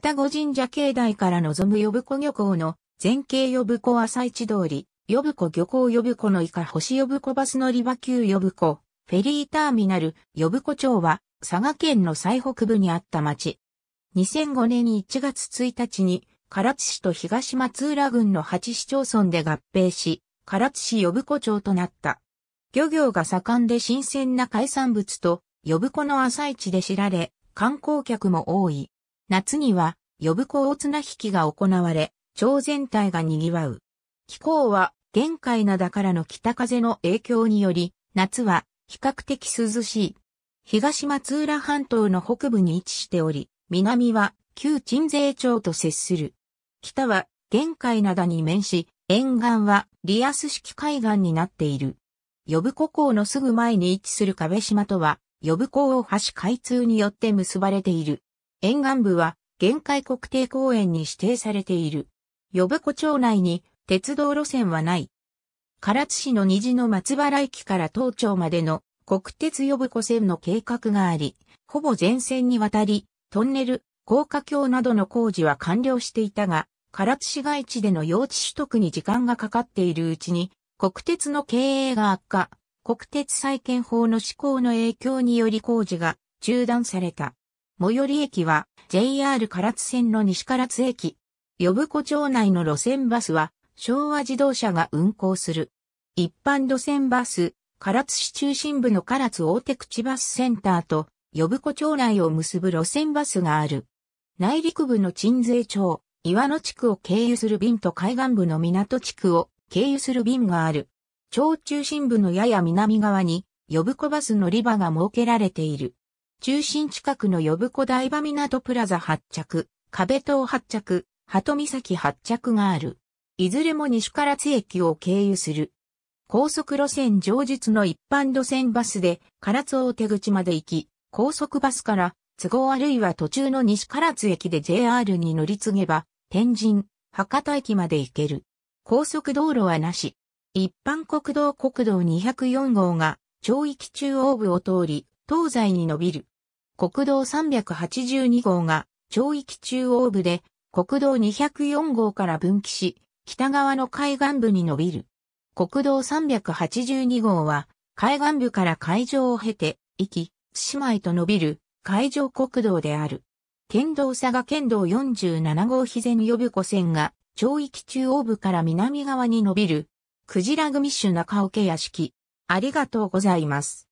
たご神社境内から望む呼子漁港の前景呼子朝市通り、呼子漁港呼子の以下星呼子バス乗り場級呼子、フェリーターミナル呼子町は佐賀県の最北部にあった町。2005年1月1日に唐津市と東松浦郡の8市町村で合併し、唐津市呼子町となった。漁業が盛んで新鮮な海産物と呼子の朝市で知られ、観光客も多い。夏には、呼子大綱引きが行われ、町全体が賑わう。気候は、玄海灘からの北風の影響により、夏は比較的涼しい。東松浦半島の北部に位置しており、南は旧鎮西町と接する。北は玄海灘に面し、沿岸はリアス式海岸になっている。呼子港のすぐ前に位置する壁島とは、呼子大橋開通によって結ばれている。沿岸部は、限界国定公園に指定されている。呼子町内に鉄道路線はない。唐津市の虹の松原駅から東町までの国鉄呼子線の計画があり、ほぼ全線にわたり、トンネル、高架橋などの工事は完了していたが、唐津市街地での用地取得に時間がかかっているうちに、国鉄の経営が悪化、国鉄再建法の施行の影響により工事が中断された。最寄り駅は JR 唐津線の西唐津駅。呼子町内の路線バスは昭和自動車が運行する。一般路線バス、唐津市中心部の唐津大手口バスセンターと呼子町内を結ぶ路線バスがある。内陸部の鎮西町、岩野地区を経由する便と海岸部の港地区を経由する便がある。町中心部のやや南側に、呼子バス乗り場が設けられている。中心近くの呼子台場港プラザ発着、壁島発着、鳩岬発着がある。いずれも西唐津駅を経由する。高速路線上述の一般路線バスで唐津大手口まで行き、高速バスから都合あるいは途中の西唐津駅で JR に乗り継げば、天神、博多駅まで行ける。高速道路はなし。一般国道国道204号が、町域中央部を通り、東西に伸びる。国道382号が町域中央部で国道204号から分岐し、北側の海岸部に伸びる。国道382号は海岸部から海上を経て、行き、津島へと伸びる海上国道である。県道佐賀県道47号肥前予部湖線が町域中央部から南側に伸びる。クジラ組種中桶屋敷。ありがとうございます。